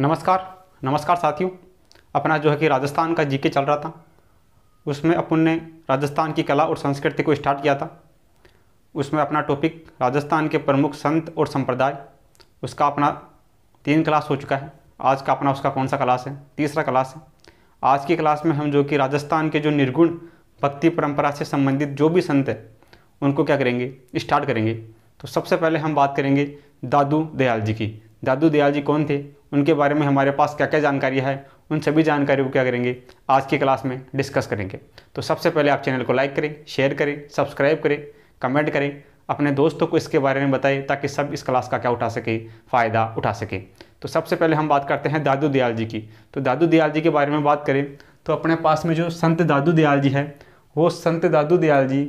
नमस्कार नमस्कार साथियों अपना जो है कि राजस्थान का जीके चल रहा था उसमें अपन ने राजस्थान की कला और संस्कृति को स्टार्ट किया था उसमें अपना टॉपिक राजस्थान के प्रमुख संत और संप्रदाय उसका अपना तीन क्लास हो चुका है आज का अपना उसका कौन सा क्लास है तीसरा क्लास है आज की क्लास में हम जो कि राजस्थान के जो निर्गुण भक्ति परंपरा से संबंधित जो भी संत है उनको क्या करेंगे स्टार्ट करेंगे तो सबसे पहले हम बात करेंगे दादू दयाल जी की दादू दयाल जी कौन थे उनके बारे में हमारे पास क्या क्या जानकारी है उन सभी जानकारी को क्या करेंगे आज की क्लास में डिस्कस करेंगे तो सबसे पहले आप चैनल को लाइक करें शेयर करें सब्सक्राइब करें कमेंट करें अपने दोस्तों को इसके बारे में बताएं ताकि सब इस क्लास का क्या उठा सके फ़ायदा उठा सके तो सबसे पहले हम बात करते हैं दादू दयाल जी की तो दादू दयाल जी के बारे में बात करें तो अपने पास में जो संत दादू दयाल जी है वो संत दादू दयाल जी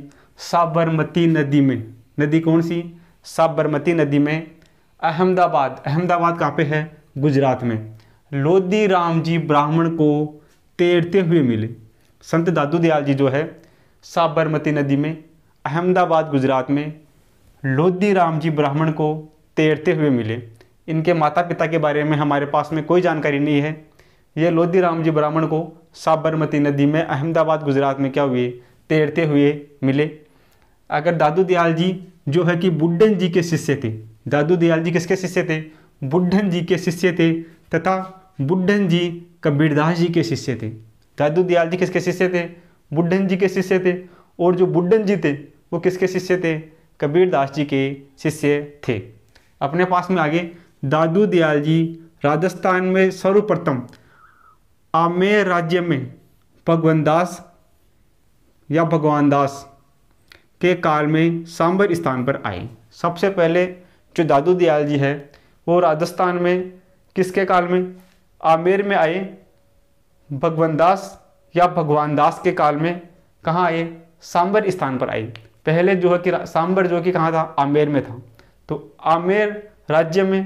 साबरमती नदी में नदी कौन सी साबरमती नदी में अहमदाबाद अहमदाबाद कहाँ पर है गुजरात में लोधी राम जी ब्राह्मण को तैरते हुए मिले संत दादू दयाल जी जो है साबरमती नदी में अहमदाबाद गुजरात में लोधी राम जी ब्राह्मण को तैरते हुए मिले इनके माता पिता के बारे में हमारे पास में कोई जानकारी नहीं है ये लोधी राम जी ब्राह्मण को साबरमती नदी में अहमदाबाद गुजरात में क्या हुए तैरते हुए मिले अगर दादू दयाल जी जो है कि बुड्ढन जी के शिष्य थे दादू दयाल जी किसके शिष्य थे बुद्धन जी के शिष्य थे तथा बुद्धन जी कबीरदास जी के शिष्य थे दादू दयाल जी किसके शिष्य थे बुद्धन जी के शिष्य थे और जो बुद्धन जी थे वो किसके शिष्य थे कबीरदास जी के शिष्य थे अपने पास में आगे दादू दयाल जी राजस्थान में सर्वप्रथम आमेर राज्य में भगवान दास या भगवान दास के काल में सांबर स्थान पर आए सबसे पहले जो दादू दयाल जी है वो राजस्थान में किसके काल में आमेर में आए भगवान दास या भगवान दास के काल में कहाँ आए सांबर स्थान पर आए पहले जो है कि सांबर जो कि कहाँ था आमेर में था तो आमेर राज्य में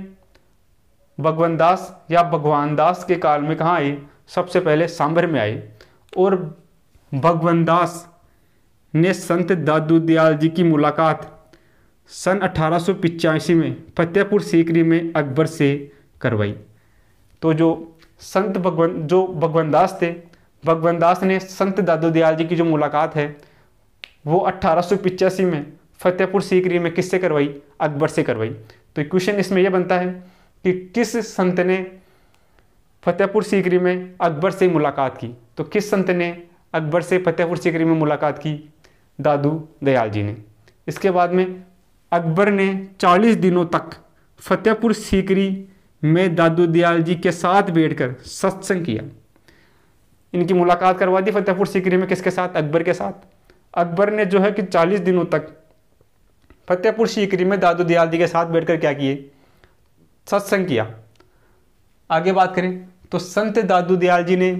भगवान दास या भगवान दास के काल में कहाँ आए सबसे पहले सांभर में आए और भगवान दास ने संत दादू दयाल जी की मुलाकात सन अठारह में फतेहपुर सीकरी में अकबर से करवाई तो जो संत भगवान जो भगवान दास थे भगवान दास ने संत दादू दयाल जी की जो मुलाकात है वो अट्ठारह में फतेहपुर सीकरी में किससे करवाई अकबर से करवाई तो क्वेश्चन इसमें यह बनता है कि किस संत ने फतेहपुर सीकरी में अकबर से मुलाकात की तो किस संत ने अकबर से फतेहपुर सीकरी में मुलाकात की दादू दयाल जी ने इसके बाद में अकबर ने 40 दिनों तक फतेहपुर सीकरी में दादू दयाल जी के साथ बैठकर सत्संग किया इनकी मुलाकात करवा दी फतेहपुर सीकरी में किसके साथ अकबर के साथ अकबर ने जो है कि 40 दिनों तक फतेहपुर सीकरी में दादू दयाल जी के साथ बैठकर क्या किए सत्संग किया आगे बात करें तो संत दादू दयाल जी ने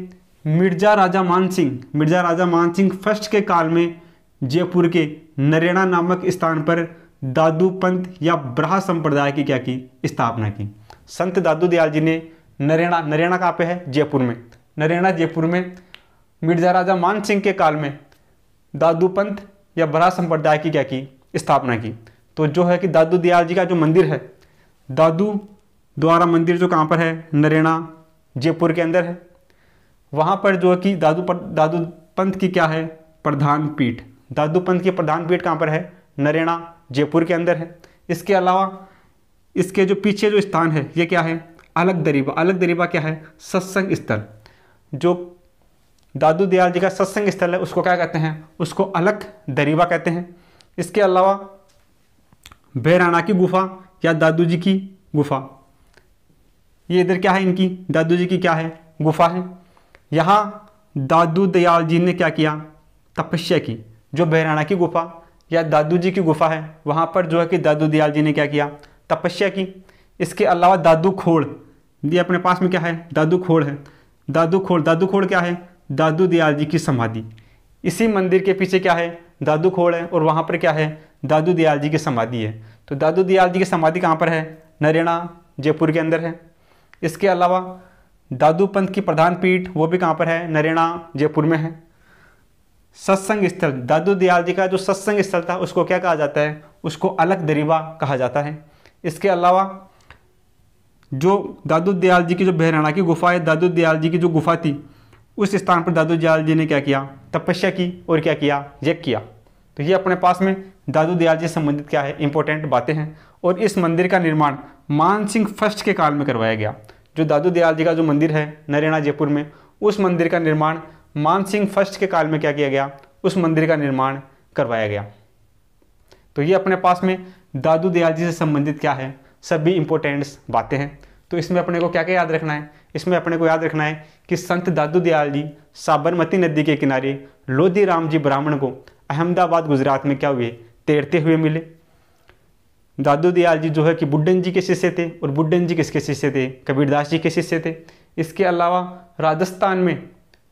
मिर्जा राजा मान सिंह मिर्जा राजा मान सिंह फर्स्ट के काल में जयपुर के नरेणा नामक स्थान पर दादू पंथ या ब्राह संप्रदाय की क्या की स्थापना की संत दादू दयाल जी ने नरेणा नरेणा कहाँ पे है जयपुर में नरेणा जयपुर में मिर्जा राजा मान सिंह के काल में दादू पंथ या ब्राह संप्रदाय की क्या की स्थापना की तो जो है कि दादू दयाल जी का जो मंदिर है दादू द्वारा मंदिर जो कहाँ पर है नरेणा जयपुर के अंदर है वहाँ पर जो है कि दादू दादू पंथ की क्या है प्रधान पीठ दादू पंथ की प्रधान पीठ कहाँ पर है नरेणा जयपुर के अंदर है इसके अलावा इसके जो पीछे जो स्थान है ये क्या है अलग दरीबा अलग दरीबा क्या है सत्संग स्थल जो दादू दयाल जी का सत्संग स्थल है उसको क्या कहते हैं उसको अलग दरीबा कहते हैं इसके अलावा बहराणा की गुफा या दादू जी की गुफा ये इधर क्या है इनकी दादू जी की क्या है गुफा है यहाँ दादू दयाल जी ने क्या किया तपस्या की जो बहराणा की गुफा या दादू जी की गुफा है वहाँ पर जो है कि दादू दयाल जी ने क्या किया तपस्या की इसके अलावा दादू खोड़ ये अपने पास में क्या है दादू खोड़ है दादू खोड़ दादू खोड़ क्या है दादू दयाल जी की समाधि इसी मंदिर के पीछे क्या है दादू खोड़ है और वहाँ पर क्या है दादू दयाल जी की समाधि है तो दादू दयाल जी की समाधि कहाँ पर है नरेणा जयपुर के अंदर है इसके अलावा दादू पंथ की प्रधान पीठ वो भी कहाँ पर है नरेणा जयपुर में है सत्संग स्थल दादू दयाल जी का जो सत्संग स्थल था उसको क्या कहा जाता है उसको अलग दरीबा कहा जाता है इसके अलावा जो दादू दयाल जी की जो बहराणा की गुफा है दादू दयाल जी की जो गुफा थी उस स्थान पर दादू दयाल जी ने क्या किया तपस्या की और क्या किया यज्ञ किया तो ये अपने पास में दादू दयाल जी से संबंधित क्या है इंपॉर्टेंट बातें हैं और इस मंदिर का निर्माण मान सिंह फर्स्ट के काल में करवाया गया जो दादू दयाल जी का जो मंदिर है नरेणा जयपुर में उस मंदिर का निर्माण मान सिंह फर्स्ट के काल में क्या किया गया उस मंदिर का निर्माण करवाया गया तो ये अपने पास में दादू दयाल जी से संबंधित क्या है सभी इंपॉर्टेंट्स बातें हैं तो इसमें अपने को क्या क्या याद रखना है इसमें अपने को याद रखना है कि संत दादू दयाल जी साबरमती नदी के किनारे लोधी राम जी ब्राह्मण को अहमदाबाद गुजरात में क्या हुए तैरते हुए मिले दादू दयाल जी जो है कि बुड्ढन जी के शिष्य थे और बुड्ढन जी किसके शिष्य थे कबीरदास जी के शिष्य थे इसके अलावा राजस्थान में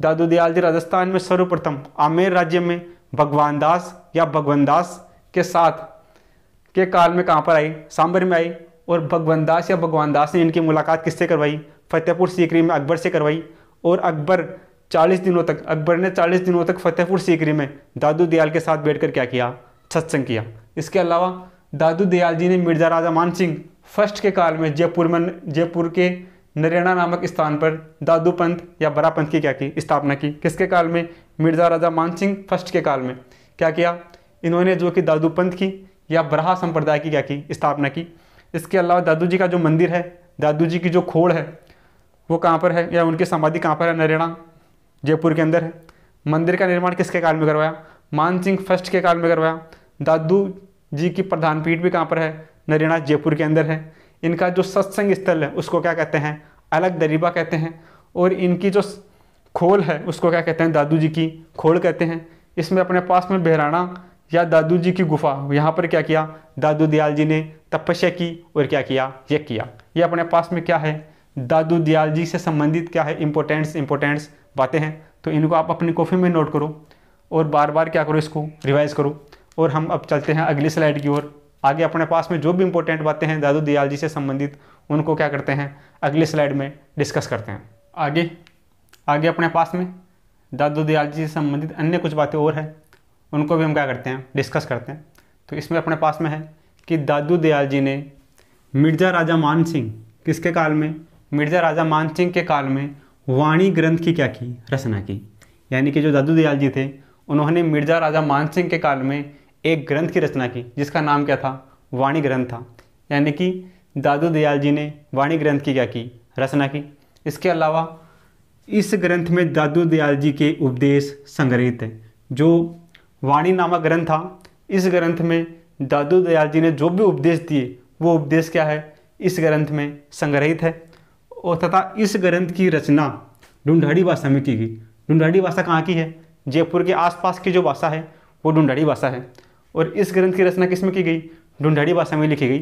दादू दयाल जी राजस्थान में सर्वप्रथम आमेर राज्य में भगवान दास या भगवान दास के साथ के काल में कहाँ पर आई सांबर में आई और भगवान दास या भगवान दास ने इनकी मुलाकात किससे करवाई फतेहपुर सीकरी में अकबर से करवाई और अकबर 40 दिनों तक अकबर ने 40 दिनों तक फतेहपुर सीकरी में दादू दयाल के साथ बैठकर क्या किया सत्संग किया इसके अलावा दादू दयाल जी ने मिर्जा राजा मान सिंह फर्स्ट के काल में जयपुर में जयपुर के नरेणा नामक स्थान पर दादू पंथ या बरा पंथ की क्या की स्थापना की किसके काल में मिर्जा राजा मान सिंह फर्स्ट के काल में क्या किया इन्होंने जो कि दादू पंथ की या बराहा संप्रदाय की क्या की स्थापना की इसके अलावा दादू जी का जो मंदिर है दादू जी की जो खोड़ है वो कहाँ पर है या उनकी समाधि कहाँ पर है नरेणा जयपुर के अंदर है मंदिर का निर्माण किसके काल में करवाया मान सिंह फर्स्ट के काल में करवाया दादू जी की प्रधान पीठ भी कहाँ पर है नरेणा जयपुर के अंदर है इनका जो सत्संग स्थल है उसको क्या कहते हैं अलग दरीबा कहते हैं और इनकी जो खोल है उसको क्या कहते हैं दादू जी की खोल कहते हैं इसमें अपने पास में बहराणा या दादू जी की गुफा यहाँ पर क्या किया दादू दयाल जी ने तपस्या की और क्या किया ये किया ये अपने पास में क्या है दादू दयाल जी से संबंधित क्या है इम्पोर्टेंट्स इम्पोर्टेंट्स बातें हैं तो इनको आप अपनी कॉफी में नोट करो और बार बार क्या करो इसको रिवाइज़ करो और हम अब चलते हैं अगली स्लाइड की ओर आगे अपने पास में जो भी इंपॉर्टेंट बातें हैं दादू दयाल जी से संबंधित उनको क्या करते हैं अगली स्लाइड में डिस्कस करते हैं आगे आगे अपने पास में दादू दयाल जी से संबंधित अन्य कुछ बातें और हैं उनको भी हम क्या करते हैं डिस्कस करते हैं तो इसमें अपने पास में है कि दादू दयाल जी ने मिर्जा राजा मान सिंह किसके काल में मिर्जा राजा मान सिंह के काल में वाणी ग्रंथ की क्या की रचना की यानी कि जो दादू दयाल जी थे उन्होंने मिर्जा राजा मान सिंह के काल में एक ग्रंथ की रचना की जिसका नाम क्या था वाणी ग्रंथ था यानी कि दादू दयाल जी ने वाणी ग्रंथ की क्या की रचना की इसके अलावा इस ग्रंथ में दादू दयाल जी के उपदेश संग्रहित हैं जो वाणी नामक ग्रंथ था इस ग्रंथ में दादू दयाल जी ने जो भी उपदेश दिए वो उपदेश क्या है इस ग्रंथ में संग्रहित है और तथा इस ग्रंथ की रचना ढूंढाड़ी भाषा में की गई ढूंढाड़ी भाषा कहाँ की है जयपुर के आसपास की जो भाषा है वो ढूंढाड़ी भाषा है और इस ग्रंथ की रचना किस में की गई ढूंढाड़ी भाषा में लिखी गई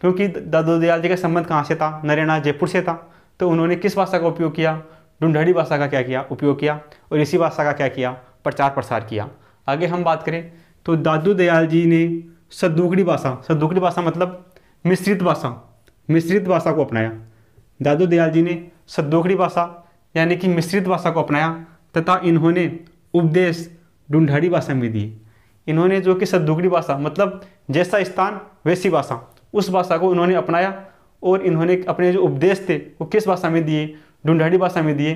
क्योंकि दादू दयाल जी का संबंध कहाँ से था नरेना जयपुर से था तो उन्होंने किस भाषा का उपयोग किया ढूंढाड़ी भाषा का क्या किया उपयोग किया और इसी भाषा का क्या किया प्रचार प्रसार किया आगे हम बात करें तो दादू दयाल जी ने सदूकड़ी भाषा सदूकड़ी भाषा मतलब मिश्रित भाषा मिश्रित भाषा को अपनाया दादू दयाल जी ने सदोखड़ी भाषा यानी कि मिश्रित भाषा को अपनाया तथा इन्होंने उपदेश ढूंढाड़ी भाषा में दिए इन्होंने जो कि सदुगड़ी भाषा मतलब जैसा स्थान वैसी भाषा उस भाषा को इन्होंने अपनाया और इन्होंने अपने जो उपदेश थे वो किस भाषा में दिए ढूंढाड़ी भाषा में दिए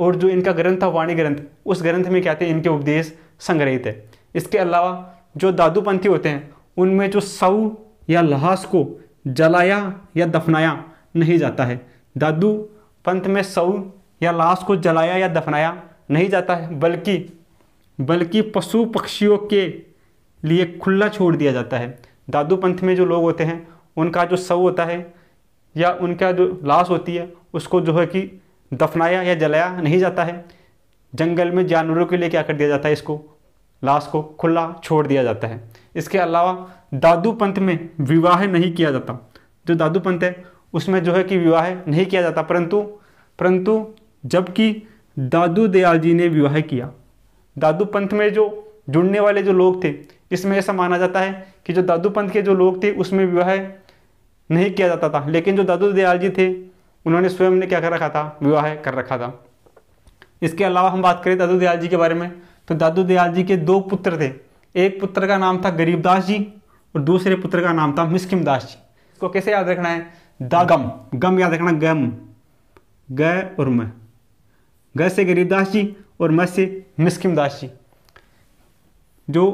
और जो इनका ग्रंथ था वाणी ग्रंथ उस ग्रंथ में क्या थे इनके उपदेश संग्रहित है इसके अलावा जो दादूपंथी होते हैं उनमें जो सऊ या लहास को जलाया या दफनाया नहीं जाता है दादू पंथ में सऊ या लाश को जलाया या दफनाया नहीं जाता है बल्कि बल्कि पशु पक्षियों के लिए खुला छोड़ दिया जाता है दादू पंथ में जो लोग होते हैं उनका जो शव होता है या उनका जो लाश होती है उसको जो है कि दफनाया या जलाया नहीं जाता है जंगल में जानवरों के लिए क्या कर दिया जाता है इसको लाश को खुला छोड़ दिया जाता है इसके अलावा दादू पंथ में विवाह नहीं किया जाता जो दादू पंथ है उसमें जो है कि विवाह नहीं किया जाता परंतु परंतु जबकि दादू दयाल जी ने विवाह किया दादू पंथ में जो जुड़ने वाले जो लोग थे इसमें ऐसा माना जाता है कि जो दादू पंथ के जो लोग थे उसमें विवाह नहीं किया जाता था लेकिन जो दादू दयाल जी थे उन्होंने स्वयं ने क्या कर रखा था विवाह कर रखा था इसके अलावा हम बात करें दादू दयाल जी के बारे में तो दादू दयाल जी के दो पुत्र थे एक पुत्र का नाम था गरीबदास जी और दूसरे पुत्र का नाम था मिस्किम दास जी इसको कैसे याद रखना है दा गम गम याद रखना गम ग और म ग से गरीबदास जी और म से मिस्किम दास जी जो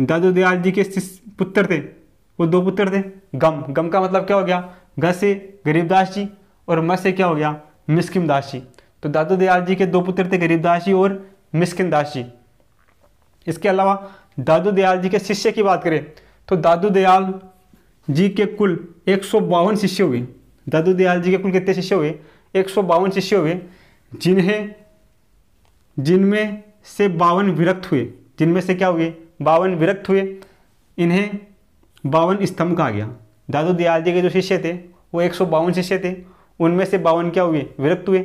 दादू दयाल जी के पुत्र थे वो दो पुत्र थे गम गम का मतलब क्या हो गया ग से गरीबदास जी और म से क्या हो गया मिस्किन दास जी तो दादू दयाल जी के दो पुत्र थे गरीबदास जी और मिस्किन दास जी इसके अलावा दादू दयाल जी के शिष्य की बात करें तो दादू दयाल जी के कुल एक शिष्य हुए दादू दयाल जी के कुल कितने शिष्य हुए एक शिष्य हुए जिन्हें जिनमें से बावन विरक्त हुए जिनमें से क्या हुए बावन विरक्त हुए इन्हें बावन स्तंभ कहा गया दादू दयाल जी के जो शिष्य थे वो एक शिष्य थे उनमें से बावन क्या हुए विरक्त हुए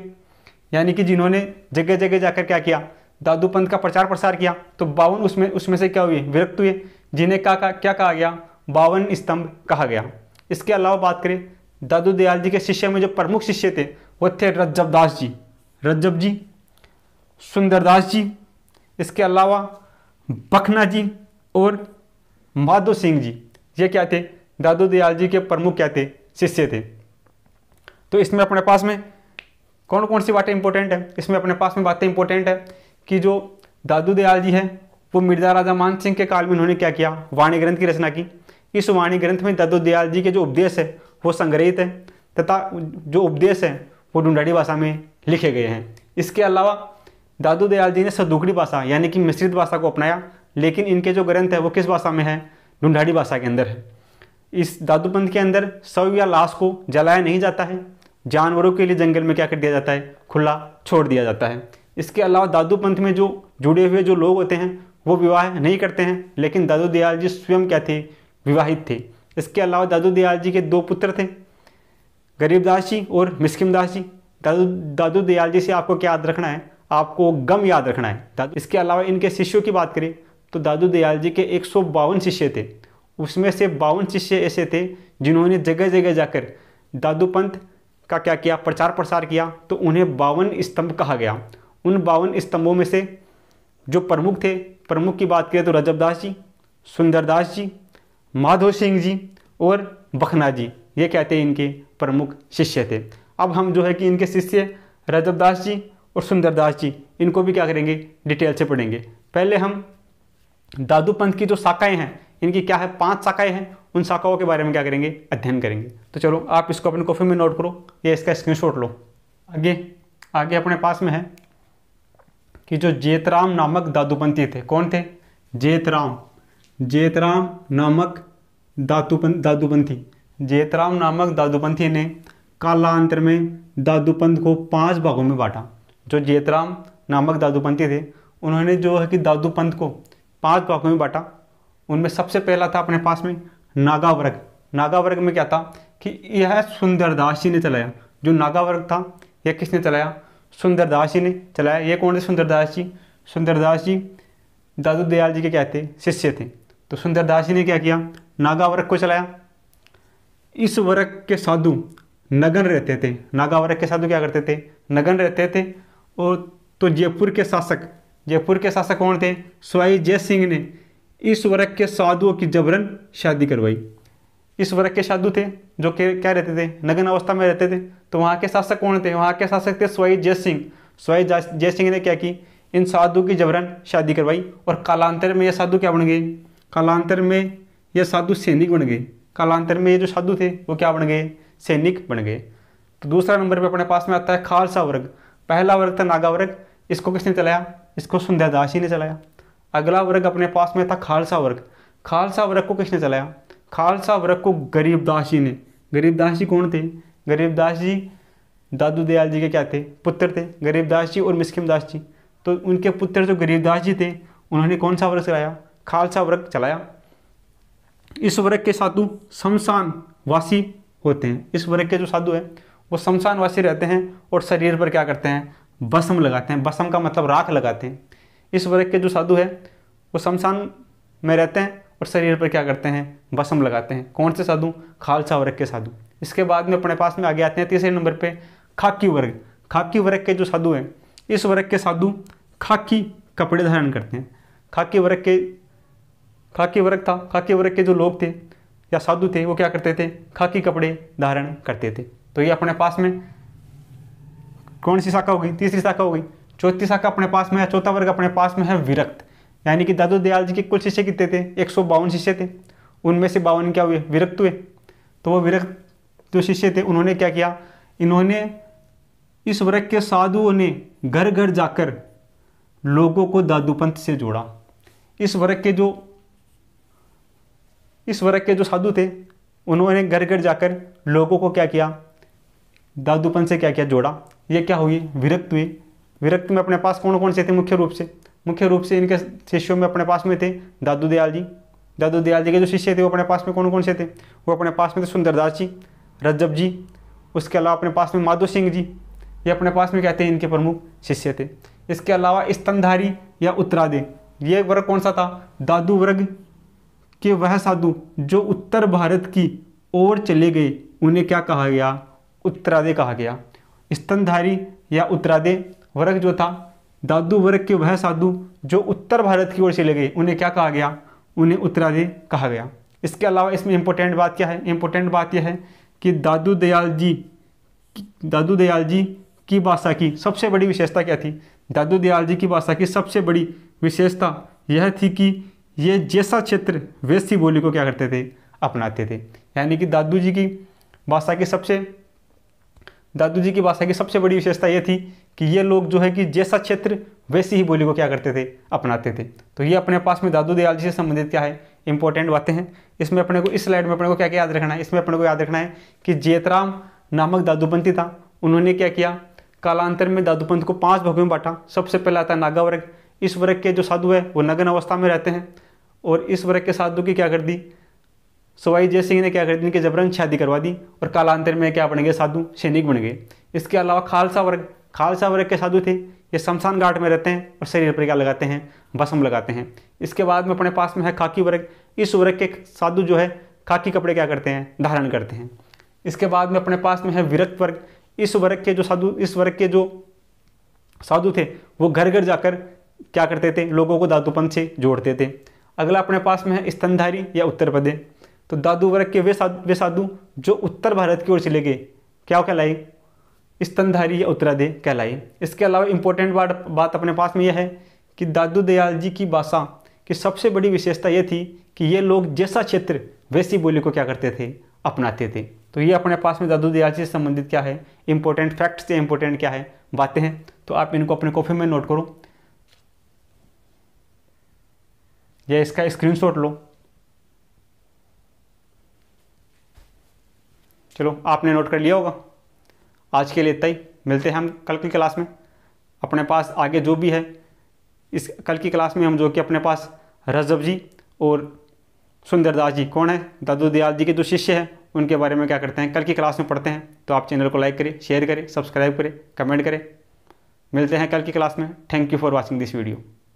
यानी कि जिन्होंने जगह जगह जाकर क्या किया दादू पंथ का प्रचार प्रसार किया तो बावन उसमें उसमें से क्या हुए विरक्त हुए जिन्हें का, का क्या कहा गया बावन स्तंभ कहा गया इसके अलावा बात करें दादू दयाल जी के शिष्य में जो प्रमुख शिष्य थे वो थे रज्जब जी रज्जब जी सुंदरदास जी इसके अलावा बखना जी और माधो सिंह जी ये क्या थे दादू दयाल जी के प्रमुख क्या थे शिष्य थे तो इसमें अपने पास में कौन कौन सी बातें इंपॉर्टेंट है इसमें अपने पास में बातें इंपॉर्टेंट है कि जो दादू दयाल जी हैं वो मिर्जा राजा मान सिंह के काल में उन्होंने क्या किया वाणी ग्रंथ की रचना की इस वाणी ग्रंथ में दादू दयाल जी के जो उपदेश है वो संग्रहित है तथा जो उपदेश है वो ढूंढाड़ी भाषा में लिखे गए हैं इसके अलावा दादू दयाल जी ने सदुगड़ी भाषा यानी कि मिश्रित भाषा को अपनाया लेकिन इनके जो ग्रंथ है वो किस भाषा में है ढूंढाड़ी भाषा के अंदर है इस दादूपंथ के अंदर शव या लाश को जलाया नहीं जाता है जानवरों के लिए जंगल में क्या कर दिया जाता है खुला छोड़ दिया जाता है इसके अलावा दादू पंथ में जो जुड़े हुए जो लोग होते हैं वो विवाह नहीं करते हैं लेकिन दादू दयाल जी स्वयं क्या थे विवाहित थे इसके अलावा दादू दयाल जी के दो पुत्र थे गरीबदास जी और मिस्किमदास जी दादू दादू दयाल जी से आपको क्या याद रखना है आपको गम याद रखना है इसके अलावा इनके शिष्यों की बात करें तो दादू दयाल जी के एक शिष्य थे उसमें से बावन शिष्य ऐसे थे जिन्होंने जगह जगह जाकर दादू पंथ का क्या किया प्रचार प्रसार किया तो उन्हें बावन स्तंभ कहा गया उन बावन स्तंभों में से जो प्रमुख थे प्रमुख की बात करें तो रजबदास जी सुंदरदास जी माधो सिंह जी और बखना जी ये कहते हैं इनके प्रमुख शिष्य थे अब हम जो है कि इनके शिष्य रजबदास जी और सुंदरदास जी इनको भी क्या करेंगे डिटेल से पढ़ेंगे पहले हम दादू पंथ की जो शाखाएं हैं इनकी क्या है पांच शाखाएं हैं उन शाखाओं के बारे में क्या करेंगे अध्ययन करेंगे तो चलो आप इसको अपने कॉफी में नोट करो या इसका स्क्रीनशॉट लो आगे आगे अपने पास में है कि जो जेतराम नामक दादूपंथी थे कौन थे जेतराम जेतराम नामक दादूपं दादूपंथी जेतराम नामक दादूपंथी ने कालांतर में दादूपंथ को पांच भागों में बांटा जो जेतराम नामक दादूपंथी थे उन्होंने जो है कि दादूपंथ को पांच भागों में बांटा उनमें सबसे पहला था अपने पास में नागा वर्ग नागा वर्ग में क्या था कि यह सुंदरदास जी ने चलाया जो नागा वर्ग था यह किसने चलाया सुंदरदास जी ने चलाया ये कौन थे सुंदरदास जी सुंदरदास जी दादू दयाल जी के क्या थे शिष्य थे तो सुंदरदास जी ने क्या किया नागा वर्ग को चलाया इस वर्ग के साधु नगन रहते थे नागा वर्ग के साधु क्या करते थे नगन रहते थे और तो जयपुर के शासक जयपुर के शासक कौन थे स्वाई जय सिंह ने इस वर्ग के साधुओं की जबरन शादी करवाई इस वर्ग के साधु थे जो के क्या रहते थे नगन अवस्था में रहते थे तो वहाँ के शासक कौन थे वहाँ के शासक थे स्वाई जय सिंह स्वाई जय सिंह ने क्या की इन साधु की जबरन शादी करवाई और कालांतर में ये साधु क्या बन गए कालांतर में ये साधु सैनिक बन गए कालांतर में ये जो साधु थे वो क्या बन गए सैनिक बन गए तो दूसरा नंबर पे अपने पास में आता है खालसा वर्ग पहला वर्ग था नागा वर्ग इसको किसने चलाया इसको संध्या दास जी ने चलाया अगला वर्ग अपने पास में था खालसा वर्ग खालसा वर्ग को किसने चलाया खालसा वर्ग को गरीबदास जी ने गरीबदास जी कौन थे गरीबदास जी दादू दयाल जी के क्या थे पुत्र थे गरीबदास जी और मिस्किम दास जी तो उनके पुत्र जो गरीबदास जी थे उन्होंने कौन सा वर्ग चलाया खालसा वर्ग चलाया इस वर्ग के साधु शमशान वासी होते हैं इस वर्ग के जो साधु हैं वो शमशानवासी रहते हैं और शरीर पर क्या करते हैं बसम लगाते हैं बसम का मतलब राख लगाते हैं इस वर्ग के जो साधु है वो शमशान में रहते हैं और शरीर पर क्या करते हैं बसम लगाते हैं कौन से साधु खालसा वर्ग के साधु इसके बाद में अपने पास में आगे आते हैं तीसरे नंबर पर खाकी वर्ग खाकी वर्ग के जो साधु हैं इस वर्ग के साधु खाकी कपड़े धारण करते हैं खाकी वर्ग के खाकी वर्ग था खाकी वर्ग के जो लोग थे या साधु थे वो क्या करते थे खाकी कपड़े धारण करते थे तो ये अपने पास में कौन सी शाखा होगी तीसरी शाखा होगी चौथी शाखा अपने पास में है चौथा वर्ग अपने पास में है विरक्त यानी कि दादू दयाल जी के कुल शिष्य कितने थे एक सौ बावन शिष्य थे उनमें से बावन क्या हुए विरक्त हुए तो वो विरक्त जो शिष्य थे उन्होंने क्या किया इन्होंने इस वर्ग के साधुओं ने घर घर जाकर लोगों को दादूपंथ से जोड़ा इस वर्ग के जो इस वर्ग के जो साधु थे उन्होंने घर घर जाकर लोगों को क्या किया दादूपन से क्या क्या जोड़ा ये क्या हुई विरक्त हुई विरक्त में अपने पास कौन कौन से थे मुख्य रूप से मुख्य रूप से इनके शिष्यों में अपने पास में थे दादू दयाल जी दादू दयाल जी के जो शिष्य थे वो अपने पास में कौन कौन से थे वो अपने पास में थे सुंदरदास जी रज्जब जी उसके अलावा अपने पास में माधो सिंह जी ये अपने पास में कहते हैं इनके प्रमुख शिष्य थे इसके अलावा स्तनधारी या उत्तरादे ये वर्ग कौन सा था दादू वर्ग के वह साधु जो उत्तर भारत की ओर चले गए उन्हें क्या कहा गया उत्तरादे कहा गया स्तनधारी या उत्तरादे वर्ग जो था दादू वर्ग के वह साधु जो उत्तर भारत की ओर चले गए उन्हें क्या कहा गया उन्हें उत्तरादे कहा गया इसके अलावा इसमें इम्पोर्टेंट बात क्या है इम्पोर्टेंट बात यह है कि दादू दयाल जी दादू दयाल जी की भाषा की सबसे बड़ी विशेषता क्या थी दादू दयाल जी की भाषा की सबसे बड़ी विशेषता यह थी कि ये जैसा क्षेत्र वैसी बोली को क्या करते थे अपनाते थे यानी कि दादू जी की भाषा की सबसे दादू जी की भाषा की सबसे बड़ी विशेषता ये थी कि ये लोग जो है कि जैसा क्षेत्र वैसी ही बोली को क्या करते थे अपनाते थे तो ये अपने पास में दादू दयाल जी से संबंधित क्या है इंपॉर्टेंट बातें हैं इसमें अपने को इस स्लाइड में अपने को क्या क्या याद रखना है इसमें अपने को याद रखना है कि जेतराम नामक दादूपंथी था उन्होंने क्या किया कालांतर में दादूपंथ को पांच भागों में बांटा सबसे पहला आता है नागा वर्ग इस वर्ग के जो साधु है वो नगन अवस्था में रहते हैं और इस वर्ग के साधु की क्या कर दी सवाई जय सिंह ने क्या कर दी इनके जबरन शादी करवा दी और कालांतर में क्या बन गए साधु सैनिक बन गए इसके अलावा खालसा वर्ग खालसा वर्ग के साधु थे ये शमशान घाट में रहते हैं और शरीर पर क्या लगाते हैं भसम लगाते हैं इसके बाद में अपने पास में है खाकी वर्ग इस वर्ग के साधु जो है खाकी कपड़े क्या करते हैं धारण करते हैं इसके बाद में अपने पास में है विरक्त वर्ग इस वर्ग के जो साधु इस वर्ग के जो साधु थे वो घर घर जाकर क्या करते थे लोगों को दातुपन से जोड़ते थे अगला अपने पास में है स्तनधारी या उत्तर प्रदेश तो दादू वर्ग के वे साधु वे साधु जो उत्तर भारत की ओर चले गए क्या कहलाए स्तनधारी या उत्तराधे कहलाए इसके अलावा इम्पोर्टेंट बात बात अपने पास में यह है कि दादू दयाल जी की भाषा की सबसे बड़ी विशेषता ये थी कि ये लोग जैसा क्षेत्र वैसी बोली को क्या करते थे अपनाते थे तो ये अपने पास में दादू दयाल जी से संबंधित क्या है इंपॉर्टेंट फैक्ट्स या इंपॉर्टेंट क्या है बातें हैं तो आप इनको अपने कॉपी में नोट करो या इसका स्क्रीनशॉट लो चलो आपने नोट कर लिया होगा आज के लिए इतना ही मिलते हैं हम कल की क्लास में अपने पास आगे जो भी है इस कल की क्लास में हम जो कि अपने पास रजब जी और सुंदरदास जी कौन है दादू दयाल जी के जो शिष्य हैं उनके बारे में क्या करते हैं कल की क्लास में पढ़ते हैं तो आप चैनल को लाइक करें शेयर करें सब्सक्राइब करें कमेंट करें मिलते हैं कल की क्लास में thank you for watching this video